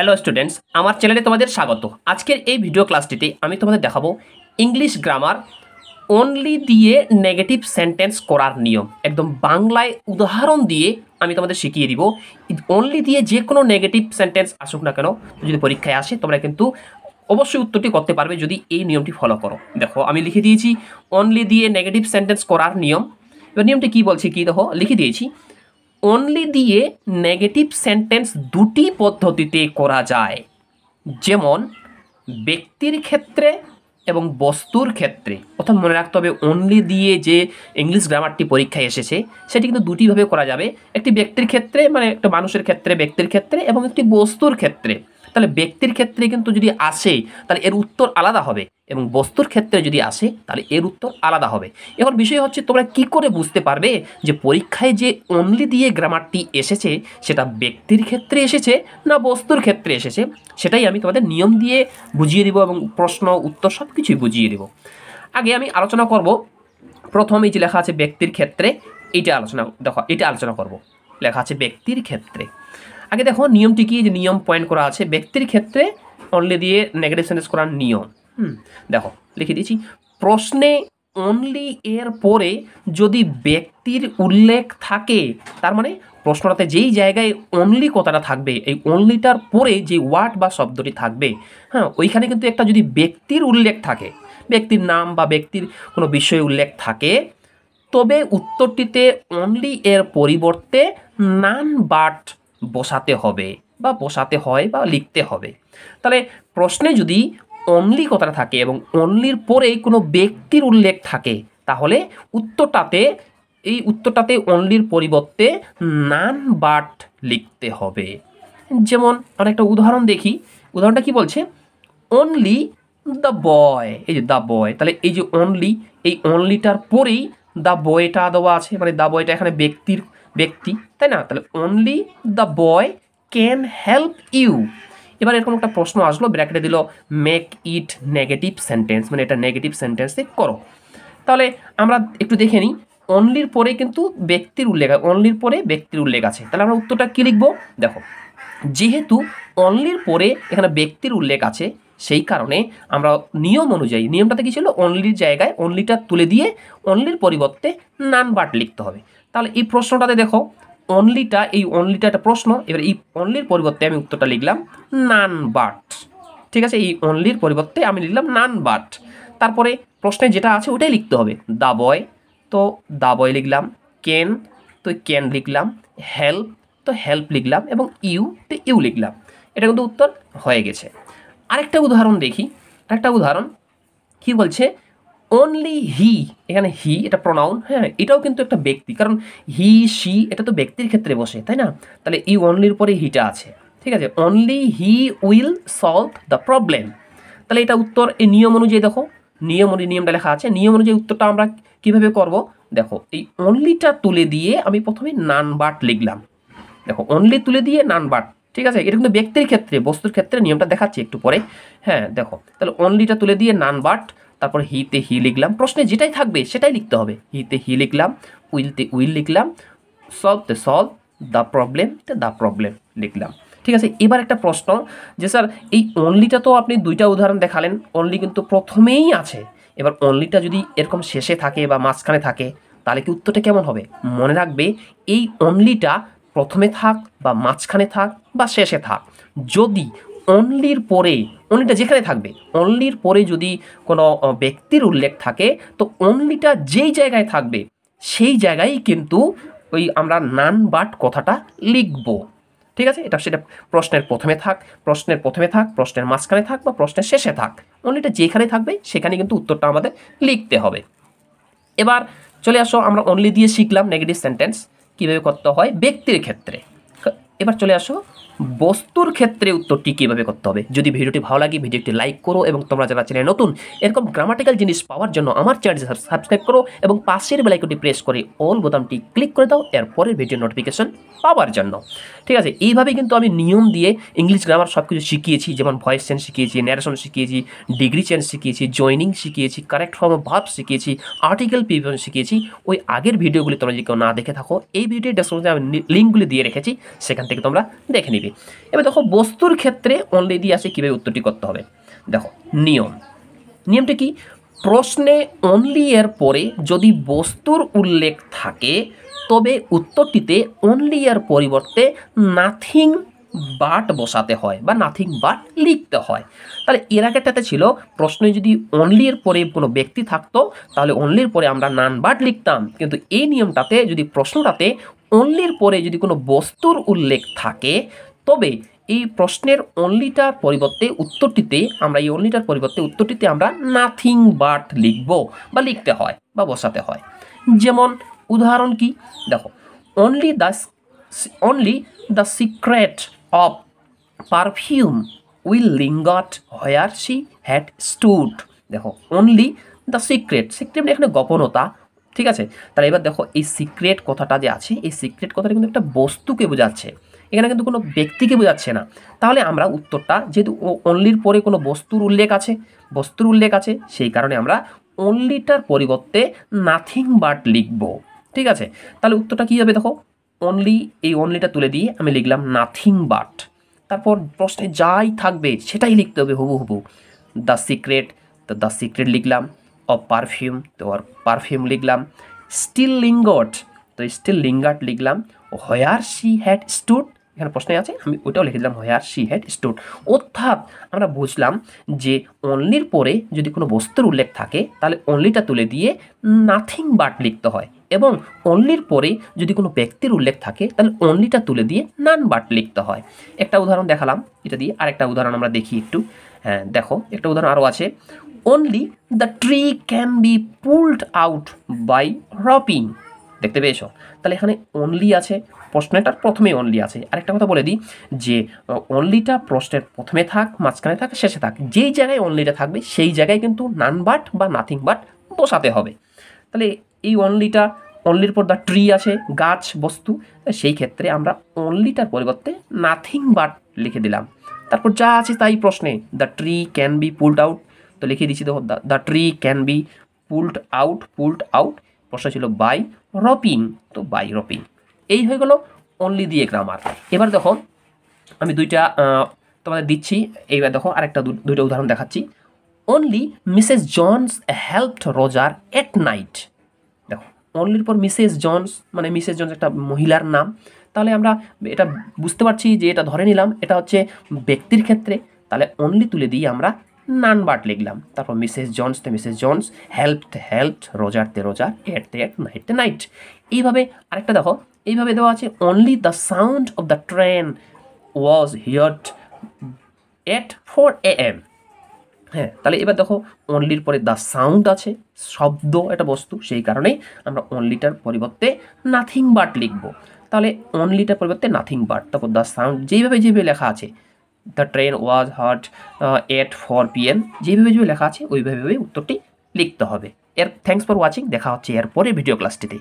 hello students আমার চ্যানেলে তোমাদের স্বাগত আজকের এই ভিডিও ক্লাসটিতে আমি তোমাদের দেখাবো ইংলিশ গ্রামার অনলি দিয়ে নেগেটিভ সেন্টেন্স করার নিয়ম একদম বাংলায় উদাহরণ দিয়ে আমি তোমাদের শিখিয়ে দিব অনলি দিয়ে যে কোনো নেগেটিভ সেন্টেন্স আসুক না কেন যদি পরীক্ষায় আসে তোমরা কিন্তু অবশ্যই উত্তরটি করতে পারবে যদি এই নিয়মটি ফলো করো দেখো আমি লিখে দিয়েছি অনলি দিয়ে নেগেটিভ সেন্টেন্স করার নিয়ম এবার নিয়মটি কী বলছি কী দেখো লিখে দিয়েছি অনলি দিয়ে নেগেটিভ সেন্টেন্স দুটি পদ্ধতিতে করা যায় যেমন ব্যক্তির ক্ষেত্রে এবং বস্তুর ক্ষেত্রে অর্থাৎ মনে রাখতে হবে অনলি দিয়ে যে ইংলিশ গ্রামারটি পরীক্ষায় এসেছে সেটি কিন্তু দুটিভাবে করা যাবে একটি ব্যক্তির ক্ষেত্রে মানে একটা মানুষের ক্ষেত্রে ব্যক্তির ক্ষেত্রে এবং একটি বস্তুর ক্ষেত্রে তাহলে ব্যক্তির ক্ষেত্রে কিন্তু যদি আসে তাহলে এর উত্তর আলাদা হবে এবং বস্তুর ক্ষেত্রে যদি আসে তাহলে এর উত্তর আলাদা হবে এখন বিষয় হচ্ছে তোমরা কি করে বুঝতে পারবে যে পরীক্ষায় যে অনলি দিয়ে গ্রামারটি এসেছে সেটা ব্যক্তির ক্ষেত্রে এসেছে না বস্তুর ক্ষেত্রে এসেছে সেটাই আমি তোমাদের নিয়ম দিয়ে বুঝিয়ে দিব এবং প্রশ্ন উত্তর সব কিছুই বুঝিয়ে দিব আগে আমি আলোচনা করব প্রথমেই যে লেখা আছে ব্যক্তির ক্ষেত্রে এটা আলোচনা দেখো এটা আলোচনা করব লেখা আছে ব্যক্তির ক্ষেত্রে আগে দেখো নিয়মটি কি যে নিয়ম পয়েন্ট করা আছে ব্যক্তির ক্ষেত্রে অনলি দিয়ে নেগেটিভ সেন্টেন্স করার নিয়ম দেখো লিখে দিয়েছি প্রশ্নে অনলি এর পরে যদি ব্যক্তির উল্লেখ থাকে তার মানে প্রশ্নটাতে যেই জায়গায় অনলি কথাটা থাকবে এই অনলিটার পরে যে ওয়ার্ড বা শব্দটি থাকবে হ্যাঁ ওইখানে কিন্তু একটা যদি ব্যক্তির উল্লেখ থাকে ব্যক্তির নাম বা ব্যক্তির কোনো বিষয়ে উল্লেখ থাকে তবে উত্তরটিতে অনলি এর পরিবর্তে নান বাট বসাতে হবে বা বসাতে হয় বা লিখতে হবে তাহলে প্রশ্নে যদি অনলি কথাটা থাকে এবং অনলির পরেই কোনো ব্যক্তির উল্লেখ থাকে তাহলে উত্তরটাতে এই উত্তরটাতে অনলির পরিবর্তে নান বাট লিখতে হবে যেমন আমরা একটা উদাহরণ দেখি উদাহরণটা কি বলছে অনলি দ্য বয় এই যে দ্য বয় তাহলে এই যে অনলি এই অনলিটার পরেই দ্য বয়টা দেওয়া আছে মানে দ্য বয়টা এখানে ব্যক্তির ব্যক্তি তাই না তাহলে only the boy can help you এবার এরকম একটা প্রশ্ন আসলো ব্র্যাকেটে দিল মেক ইট নেগেটিভ সেন্টেন্স মানে এটা নেগেটিভ সেন্টেন্সে করো তাহলে আমরা একটু দেখে নিই অনলির পরে কিন্তু ব্যক্তির উল্লেখ অনলির পরে ব্যক্তির উল্লেখ আছে তাহলে আমরা উত্তরটা কী লিখবো দেখো যেহেতু অনলির পরে এখানে ব্যক্তির উল্লেখ আছে সেই কারণে আমরা নিয়ম অনুযায়ী নিয়মটাতে কী ছিল অনলির জায়গায় অনলিটা তুলে দিয়ে অনলির পরিবর্তে নান বাট লিখতে হবে তাহলে এই প্রশ্নটাতে দেখো অনলিটা এই অনলিটা একটা প্রশ্ন এবার এই অনলির পরিবর্তে আমি উত্তরটা লিখলাম নান বাট ঠিক আছে এই অনলির পরিবর্তে আমি লিখলাম নান বাট তারপরে প্রশ্নে যেটা আছে ওটাই লিখতে হবে দা বয় তো দা বয় লিখলাম কেন তো ক্যান লিখলাম হেল্প তো হেল্প লিখলাম এবং ইউ তো ইউ লিখলাম এটা কিন্তু উত্তর হয়ে গেছে আরেকটা উদাহরণ দেখি আরেকটা উদাহরণ কি বলছে অনলি হি এখানে হি এটা প্রোনাউন হ্যাঁ এটাও কিন্তু একটা ব্যক্তি কারণ হি সি এটা তো ব্যক্তির ক্ষেত্রে বসে তাই না তাহলে ই অনলির পরে হিটা আছে ঠিক আছে only he will solve the problem তাহলে এটা উত্তর এই নিয়ম অনুযায়ী দেখো নিয়ম অনুযায়ী নিয়মটা লেখা আছে নিয়ম অনুযায়ী উত্তরটা আমরা কীভাবে করব দেখো এই অনলিটা তুলে দিয়ে আমি প্রথমে নান বাট লিখলাম দেখো অনলি তুলে দিয়ে নান বাট ঠিক আছে এটা কিন্তু ব্যক্তির ক্ষেত্রে বস্তুর ক্ষেত্রে নিয়মটা দেখাচ্ছি একটু পরে হ্যাঁ দেখো তাহলে অনলিটা তুলে দিয়ে নান বাট তারপর হিতে হি লিখলাম প্রশ্নে যেটাই থাকবে সেটাই লিখতে হবে হিতে হি লিখলাম উইলতে উইল লিখলাম সলভতে সলভ দ্য প্রবলেম তে দ্য প্রবলেম লিখলাম ঠিক আছে এবার একটা প্রশ্ন যে স্যার এই অনলিটা তো আপনি দুইটা উদাহরণ দেখালেন অনলি কিন্তু প্রথমেই আছে এবার অনলিটা যদি এরকম শেষে থাকে বা মাঝখানে থাকে তাহলে কি উত্তরটা কেমন হবে মনে রাখবে এই অনলিটা প্রথমে থাক বা মাঝখানে থাক বা শেষে থাক যদি অনলির পরে অনলিটা যেখানে থাকবে অনলির পরে যদি কোনো ব্যক্তির উল্লেখ থাকে তো অনলিটা যেই জায়গায় থাকবে সেই জায়গায় কিন্তু ওই আমরা নান বাট কথাটা লিখব ঠিক আছে এটা সেটা প্রশ্নের প্রথমে থাক প্রশ্নের প্রথমে থাক প্রশ্নের মাঝখানে থাক বা প্রশ্নের শেষে থাক অনলিটা যেখানে থাকবে সেখানে কিন্তু উত্তরটা আমাদের লিখতে হবে এবার চলে আসো আমরা অনলি দিয়ে শিখলাম নেগেটিভ সেন্টেন্স কীভাবে করতে হয় ব্যক্তির ক্ষেত্রে এবার চলে আসো বস্তুর ক্ষেত্রে উত্তরটি কীভাবে করতে হবে যদি ভিডিওটি ভালো লাগে ভিডিওটি লাইক করো এবং তোমরা যারা চ্যানেল নতুন এরকম গ্রামাটিক্যাল জিনিস পাওয়ার জন্য আমার চ্যানেল সাবস্ক্রাইব করো এবং পাশের বেলাইকনটি প্রেস করে অল বোতামটি ক্লিক করে দাও এরপরের ভিডিও নোটিফিকেশন পাওয়ার জন্য ঠিক আছে এইভাবে কিন্তু আমি নিয়ম দিয়ে ইংলিশ গ্রামার সব কিছু শিখিয়েছি যেমন ভয়েস চেঞ্জ শিখিয়েছি ন্যারেশন শিখিয়েছি ডিগ্রি চেঞ্জ শিখিয়েছি জয়নিং শিখিয়েছি কারেক্ট ফর্ম অফ ভাব শিখিয়েছি আর্টিকেল প্রিভিশন শিখিয়েছি ওই আগের ভিডিওগুলি তোমরা যদি কেউ না দেখে থাকো এই ভিডিও ডেসক্রিপশনে আমি লিঙ্কগুলি দিয়ে রেখেছি সেখান থেকে তোমরা দেখে নিবে এবার দেখো বস্তুর ক্ষেত্রে অনলি দিয়ে আসে কীভাবে উত্তরটি করতে হবে দেখো নিয়ম নিয়মটা কি প্রশ্নে অনলি এর পরে যদি বস্তুর উল্লেখ থাকে তবে উত্তরটিতে অনলি এর পরিবর্তে নাথিং বাট বসাতে হয় বা নাথিং বাট লিখতে হয় তাহলে এর আগেরটাতে ছিল প্রশ্নে যদি অনলির পরে কোনো ব্যক্তি থাকতো তাহলে অনলির পরে আমরা নান বাট লিখতাম কিন্তু এই নিয়মটাতে যদি প্রশ্নটাতে অনলির পরে যদি কোনো বস্তুর উল্লেখ থাকে তবে এই প্রশ্নের অনলিটার পরিবর্তে উত্তরটিতে আমরা এই অনলিটার পরিবর্তে উত্তরটিতে আমরা নাথিং বাট লিখব বা লিখতে হয় বা বসাতে হয় যেমন উদাহরণ কি দেখো only the only the secret of perfume will linger where she had stood দেখো অনলি দ্য সিক্রেট সিক্রেট এখানে গোপনতা ঠিক আছে তাহলে এবার দেখো এই সিক্রেট কথাটা যে আছে এই সিক্রেট কথাটা কিন্তু একটা বস্তুকে বোঝাচ্ছে এখানে কিন্তু কোনো ব্যক্তিকে বোঝাচ্ছে না তাহলে আমরা উত্তরটা যেহেতু অনলির পরে কোনো বস্তুর উল্লেখ আছে বস্তুর উল্লেখ আছে সেই কারণে আমরা অনলিটার পরিবর্তে নাথিং বাট লিখব ঠিক আছে তাহলে উত্তরটা কী হবে দেখো অনলি এই অনলিটা তুলে দিয়ে আমি লিখলাম নাথিং বাট তারপর প্রশ্নে যাই থাকবে সেটাই লিখতে হবে হুবু হুবু দ্য সিক্রেট দ্য সিক্রেট লিখলাম অফ পারফিউম তো আর পারফিউম লিখলাম স্টিল লিঙ্গট তো স্টিল লিঙ্গট লিখলাম হোয়ার সি হ্যাড স্টুড এখানে প্রশ্নে আছে আমি ওটাও লিখে দিলাম হোয়ার সি হ্যাড স্টুড অর্থাৎ আমরা বুঝলাম যে অনলির পরে যদি কোনো বস্তুর উল্লেখ থাকে তাহলে অনলিটা তুলে দিয়ে নাথিং বাট লিখতে হয় এবং অনলির পরে যদি কোনো ব্যক্তির উল্লেখ থাকে তাহলে অনলিটা তুলে দিয়ে নান বাট লিখতে হয় একটা উদাহরণ দেখালাম এটা দিয়ে আরেকটা উদাহরণ আমরা দেখি একটু হ্যাঁ দেখো একটা উদাহরণ আরও আছে only the tree can be pulled out by ropping দেখতে পেয়েছো তাহলে এখানে অনলি আছে প্রশ্নটার প্রথমেই অনলি আছে আরেকটা কথা বলে দিই যে অনলিটা প্রশ্নের প্রথমে থাক মাঝখানে থাক শেষে থাক যেই জায়গায় অনলিটা থাকবে সেই জায়গায় কিন্তু নান বাট বা নাথিং বাট বসাতে হবে তাহলে এই অনলিটা অনলির পর দ্য ট্রি আছে গাছ বস্তু সেই ক্ষেত্রে আমরা অনলিটার পরিবর্তে নাথিং বাট লিখে দিলাম তারপর যা আছে তাই প্রশ্নে the tree can be pulled out তো লিখিয়ে দিচ্ছি দেখো the tree can be pulled out pulled out প্রশ্ন ছিল বাই রপিং তো বাই রপিং এই হয়ে গেল অনলি দিয়ে গ্রামার এবার দেখো আমি দুইটা তোমাদের দিচ্ছি এইবার দেখো আরেকটা দুইটা উদাহরণ দেখাচ্ছি অনলি মিসেস জনস হেল্পড রোজার এট নাইট দেখো অনলির পর মিসেস জনস মানে মিসেস জনস একটা মহিলার নাম তাহলে আমরা এটা বুঝতে পারছি যে এটা ধরে নিলাম এটা হচ্ছে ব্যক্তির ক্ষেত্রে তাহলে অনলি তুলে দিই আমরা নান বাট লিখলাম তারপর মিসেস জনস তে মিসেস জনস হেল্প তে হেল্প রোজার তে রোজার এট তে এট নাইট তে নাইট এইভাবে আরেকটা দেখো এইভাবে দেওয়া আছে only the sound of the train was heard at four A M হ্যাঁ তাহলে এবার দেখো অনলির পরে দ্য সাউন্ড আছে শব্দ একটা বস্তু সেই কারণেই আমরা অনলিটার পরিবর্তে নাথিং বাট লিখবো তাহলে অনলিটার পরিবর্তে নাথিং বাট তারপর দ্য সাউন্ড যেইভাবে যেভাবে লেখা আছে the train was heard at four PM যেভাবে যেভাবে লেখা আছে ওইভাবে উত্তরটি লিখতে হবে এর থ্যাংকস ফর ওয়াচিং দেখা হচ্ছে এরপরে ভিডিও ক্লাসটিতে